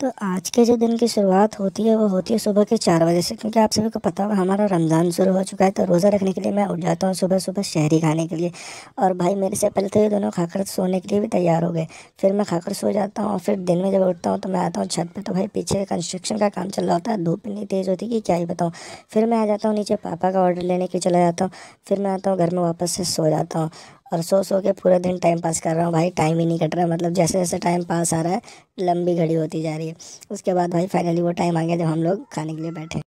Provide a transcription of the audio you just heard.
तो आज के जो दिन की शुरुआत होती है वो होती है सुबह के चार बजे से क्योंकि आप सभी को पता होगा हमारा रमज़ान शुरू हो चुका है तो रोज़ा रखने के लिए मैं उठ जाता हूँ सुबह सुबह शहरी खाने के लिए और भाई मेरे से पहले तो ये दोनों खाकर सोने के लिए भी तैयार हो गए फिर मैं खाकर सो जाता हूँ और फिर दिन में जब उठता हूँ तो मैं आता हूँ छत पर तो भाई पीछे कंस्ट्रक्शन का काम चल रहा होता है धूप इतनी तेज़ होती कि क्या ही बताऊँ फिर मैं आ जाता हूँ नीचे पापा का ऑर्डर लेने के चला जाता हूँ फिर मैं आता हूँ घर में वापस से सो जाता हूँ और सो सो के पूरा दिन टाइम पास कर रहा हूँ भाई टाइम ही नहीं कट रहा मतलब जैसे जैसे टाइम पास आ रहा है लंबी घड़ी होती जा रही है उसके बाद भाई फाइनली वो टाइम आ गया जब हम लोग खाने के लिए बैठे